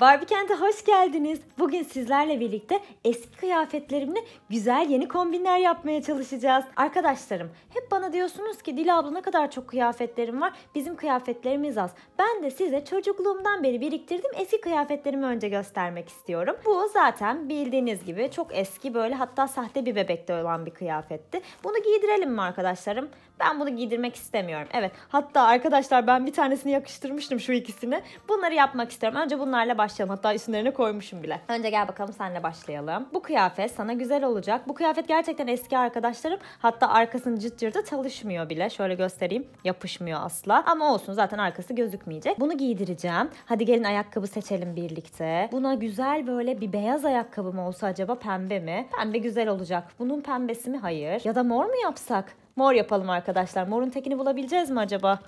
Barbikent'e hoş geldiniz. Bugün sizlerle birlikte eski kıyafetlerimle güzel yeni kombinler yapmaya çalışacağız. Arkadaşlarım hep bana diyorsunuz ki Dila abla ne kadar çok kıyafetlerim var. Bizim kıyafetlerimiz az. Ben de size çocukluğumdan beri biriktirdiğim eski kıyafetlerimi önce göstermek istiyorum. Bu zaten bildiğiniz gibi çok eski böyle hatta sahte bir bebekte olan bir kıyafetti. Bunu giydirelim mi arkadaşlarım? Ben bunu giydirmek istemiyorum. Evet hatta arkadaşlar ben bir tanesini yakıştırmıştım şu ikisini. Bunları yapmak istiyorum. Önce bunlarla başlayalım. Hatta isimlerine koymuşum bile. Önce gel bakalım senle başlayalım. Bu kıyafet sana güzel olacak. Bu kıyafet gerçekten eski arkadaşlarım. Hatta arkasını cırt cırtı çalışmıyor bile. Şöyle göstereyim. Yapışmıyor asla. Ama olsun zaten arkası gözükmeyecek. Bunu giydireceğim. Hadi gelin ayakkabı seçelim birlikte. Buna güzel böyle bir beyaz ayakkabı mı olsa acaba pembe mi? Pembe güzel olacak. Bunun pembesi mi? Hayır. Ya da mor mu yapsak? Mor yapalım arkadaşlar. Morun tekini bulabileceğiz mi acaba?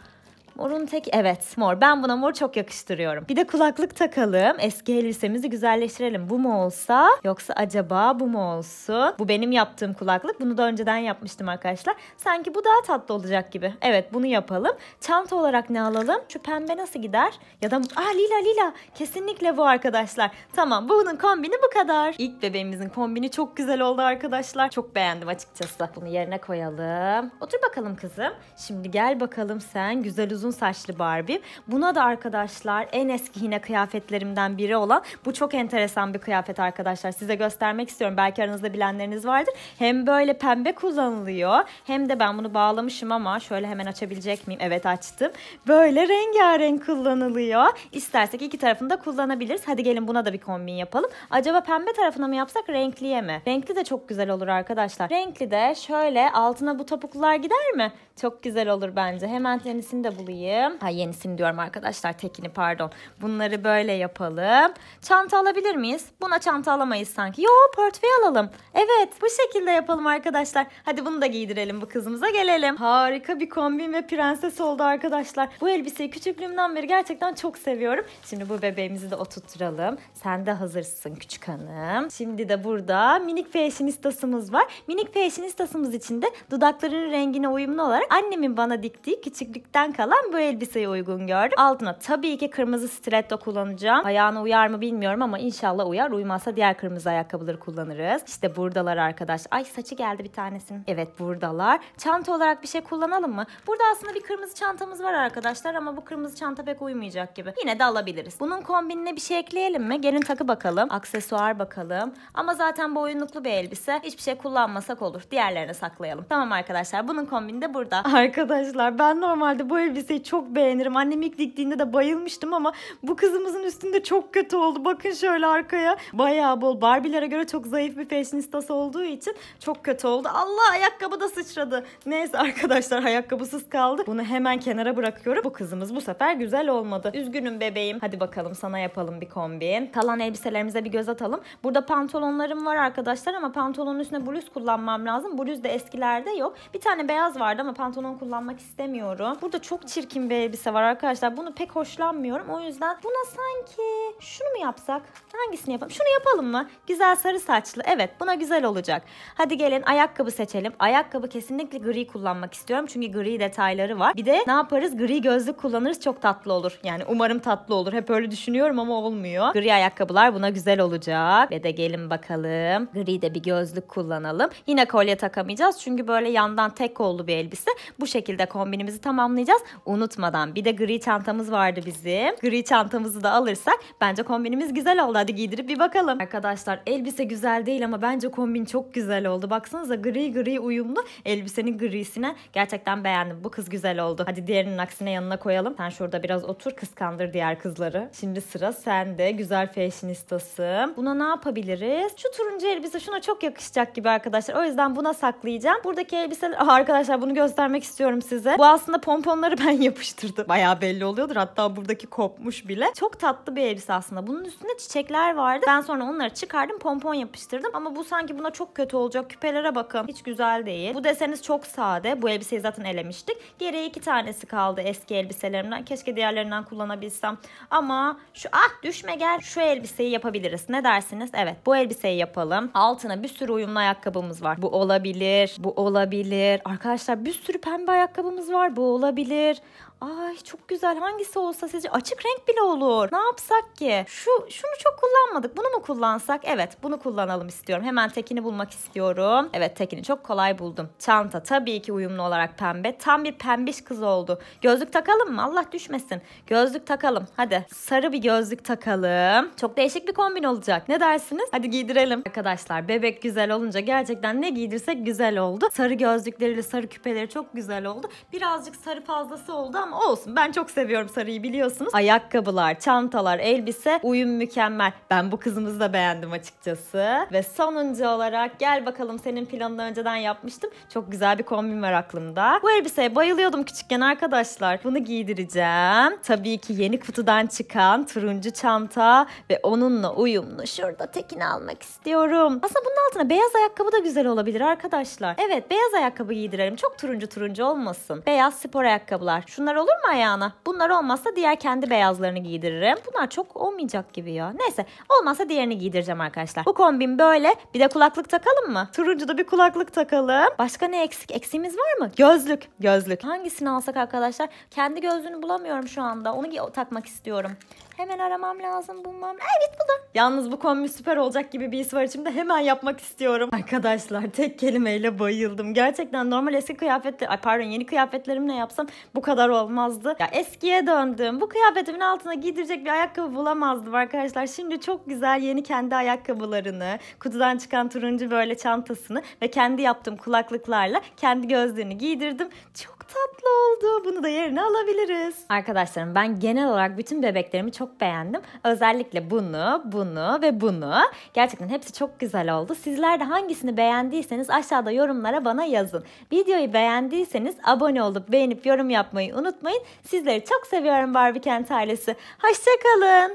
Morun tek evet mor. Ben buna mor çok yakıştırıyorum. Bir de kulaklık takalım. Eski elbisemizi güzelleştirelim. Bu mu olsa yoksa acaba bu mu olsun? Bu benim yaptığım kulaklık. Bunu da önceden yapmıştım arkadaşlar. Sanki bu daha tatlı olacak gibi. Evet bunu yapalım. Çanta olarak ne alalım? Şu pembe nasıl gider? Ya da Ah lila lila. Kesinlikle bu arkadaşlar. Tamam bunun kombini bu kadar. İlk bebeğimizin kombini çok güzel oldu arkadaşlar. Çok beğendim açıkçası. Bunu yerine koyalım. Otur bakalım kızım. Şimdi gel bakalım sen güzel uzun uzun saçlı Barbie. Buna da arkadaşlar en eski yine kıyafetlerimden biri olan bu çok enteresan bir kıyafet arkadaşlar. Size göstermek istiyorum. Belki aranızda bilenleriniz vardır. Hem böyle pembe kullanılıyor hem de ben bunu bağlamışım ama şöyle hemen açabilecek miyim? Evet açtım. Böyle rengarenk kullanılıyor. İstersek iki tarafını da kullanabiliriz. Hadi gelin buna da bir kombin yapalım. Acaba pembe tarafına mı yapsak renkliye mi? Renkli de çok güzel olur arkadaşlar. Renkli de şöyle altına bu topuklular gider mi? Çok güzel olur bence. Hemen tenisini de bulayım alayım. Ha yenisini diyorum arkadaşlar tekini pardon. Bunları böyle yapalım. Çanta alabilir miyiz? Buna çanta alamayız sanki. Yo portföy alalım. Evet bu şekilde yapalım arkadaşlar. Hadi bunu da giydirelim bu kızımıza gelelim. Harika bir kombin ve prenses oldu arkadaşlar. Bu elbiseyi küçüklüğümden beri gerçekten çok seviyorum. Şimdi bu bebeğimizi de oturtturalım. Sen de hazırsın küçük hanım. Şimdi de burada minik fashionistasımız var. Minik fashionistasımız için de dudaklarının rengine uyumlu olarak annemin bana diktiği küçüklükten kalan ben bu elbiseyi uygun gördüm. Altına tabii ki kırmızı stiletto kullanacağım. Ayağına uyar mı bilmiyorum ama inşallah uyar. Uymazsa diğer kırmızı ayakkabıları kullanırız. İşte buradalar arkadaş. Ay saçı geldi bir tanesinin. Evet buradalar. Çanta olarak bir şey kullanalım mı? Burada aslında bir kırmızı çantamız var arkadaşlar ama bu kırmızı çanta pek uymayacak gibi. Yine de alabiliriz. Bunun kombinine bir şey ekleyelim mi? Gelin takı bakalım. Aksesuar bakalım. Ama zaten bu boyunluklu bir elbise. Hiçbir şey kullanmasak olur. diğerlerini saklayalım. Tamam arkadaşlar bunun kombini de burada. Arkadaşlar ben normalde bu elbise elbiseyi çok beğenirim. Annem ilk diktiğinde de bayılmıştım ama bu kızımızın üstünde çok kötü oldu. Bakın şöyle arkaya. Bayağı bol. Barbie'lere göre çok zayıf bir fashionistası olduğu için çok kötü oldu. Allah ayakkabı da sıçradı. Neyse arkadaşlar ayakkabısız kaldı. Bunu hemen kenara bırakıyorum. Bu kızımız bu sefer güzel olmadı. Üzgünüm bebeğim. Hadi bakalım sana yapalım bir kombin. Kalan elbiselerimize bir göz atalım. Burada pantolonlarım var arkadaşlar ama pantolonun üstüne bluz kullanmam lazım. Bluz da eskilerde yok. Bir tane beyaz vardı ama pantolon kullanmak istemiyorum. Burada çok çirkin çirkin bir elbise var arkadaşlar. Bunu pek hoşlanmıyorum. O yüzden buna sanki şunu yapsak? Hangisini yapalım? Şunu yapalım mı? Güzel sarı saçlı. Evet buna güzel olacak. Hadi gelin ayakkabı seçelim. Ayakkabı kesinlikle gri kullanmak istiyorum. Çünkü gri detayları var. Bir de ne yaparız? Gri gözlük kullanırız. Çok tatlı olur. Yani umarım tatlı olur. Hep öyle düşünüyorum ama olmuyor. Gri ayakkabılar buna güzel olacak. Ve de gelin bakalım. Gri de bir gözlük kullanalım. Yine kolye takamayacağız. Çünkü böyle yandan tek kollu bir elbise. Bu şekilde kombinimizi tamamlayacağız. Unutmadan bir de gri çantamız vardı bizim. Gri çantamızı da alırsak bence kombinimiz kombinimiz güzel oldu. Hadi giydirip bir bakalım. Arkadaşlar elbise güzel değil ama bence kombin çok güzel oldu. Baksanıza gri gri uyumlu elbisenin grisine. Gerçekten beğendim. Bu kız güzel oldu. Hadi diğerinin aksine yanına koyalım. Sen şurada biraz otur kıskandır diğer kızları. Şimdi sıra sende. Güzel fashionistası. Buna ne yapabiliriz? Şu turuncu elbise şuna çok yakışacak gibi arkadaşlar. O yüzden buna saklayacağım. Buradaki elbiseler... Aa, ah, arkadaşlar bunu göstermek istiyorum size. Bu aslında pomponları ben yapıştırdım. Baya belli oluyordur. Hatta buradaki kopmuş bile. Çok tatlı bir elbise aslında. Bunu bunun üstünde çiçekler vardı. Ben sonra onları çıkardım pompon yapıştırdım. Ama bu sanki buna çok kötü olacak. Küpelere bakın. Hiç güzel değil. Bu deseniz çok sade. Bu elbiseyi zaten elemiştik. Geriye iki tanesi kaldı eski elbiselerimden. Keşke diğerlerinden kullanabilsem. Ama şu ah düşme gel. Şu elbiseyi yapabiliriz. Ne dersiniz? Evet bu elbiseyi yapalım. Altına bir sürü uyumlu ayakkabımız var. Bu olabilir. Bu olabilir. Arkadaşlar bir sürü pembe ayakkabımız var. Bu olabilir. Ay çok güzel hangisi olsa sizce açık renk bile olur. Ne yapsak ki? Şu şunu çok kullanmadık. Bunu mu kullansak? Evet bunu kullanalım istiyorum. Hemen tekini bulmak istiyorum. Evet tekini çok kolay buldum. Çanta tabii ki uyumlu olarak pembe. Tam bir pembiş kız oldu. Gözlük takalım mı? Allah düşmesin. Gözlük takalım. Hadi sarı bir gözlük takalım. Çok değişik bir kombin olacak. Ne dersiniz? Hadi giydirelim. Arkadaşlar bebek güzel olunca gerçekten ne giydirsek güzel oldu. Sarı gözlükleriyle sarı küpeleri çok güzel oldu. Birazcık sarı fazlası oldu ama olsun. Ben çok seviyorum sarıyı biliyorsunuz. Ayakkabılar, çantalar, elbise uyum mükemmel. Ben bu kızımızı da beğendim açıkçası. Ve sonuncu olarak gel bakalım senin planını önceden yapmıştım. Çok güzel bir kombin var aklımda. Bu elbiseye bayılıyordum küçükken arkadaşlar. Bunu giydireceğim. Tabii ki yeni kutudan çıkan turuncu çanta ve onunla uyumlu şurada tekini almak istiyorum. Aslında bunun altına beyaz ayakkabı da güzel olabilir arkadaşlar. Evet beyaz ayakkabı giydirelim. Çok turuncu turuncu olmasın. Beyaz spor ayakkabılar. Şunlar olur mu ayağına? Bunlar olmazsa diğer kendi beyazlarını giydiririm. Bunlar çok olmayacak gibi ya. Neyse olmazsa diğerini giydireceğim arkadaşlar. Bu kombin böyle. Bir de kulaklık takalım mı? Turuncu da bir kulaklık takalım. Başka ne eksik? Eksiğimiz var mı? Gözlük. Gözlük. Hangisini alsak arkadaşlar? Kendi gözlüğünü bulamıyorum şu anda. Onu takmak istiyorum. Hemen aramam lazım bulmam. Evet buldum. Yalnız bu kombin süper olacak gibi bir his var içimde. Hemen yapmak istiyorum. Arkadaşlar tek kelimeyle bayıldım. Gerçekten normal eski kıyafetler, ay pardon yeni kıyafetlerimle yapsam bu kadar olmaz olmazdı. Ya eskiye döndüm. Bu kıyafetimin altına giydirecek bir ayakkabı bulamazdım arkadaşlar. Şimdi çok güzel yeni kendi ayakkabılarını, kutudan çıkan turuncu böyle çantasını ve kendi yaptığım kulaklıklarla kendi gözlüğünü giydirdim. Çok tatlı oldu. Bunu da yerine alabiliriz. Arkadaşlarım ben genel olarak bütün bebeklerimi çok beğendim. Özellikle bunu, bunu ve bunu. Gerçekten hepsi çok güzel oldu. Sizler de hangisini beğendiyseniz aşağıda yorumlara bana yazın. Videoyu beğendiyseniz abone olup beğenip yorum yapmayı unutmayın unutmayın. Sizleri çok seviyorum Barbie Kent ailesi. Hoşçakalın.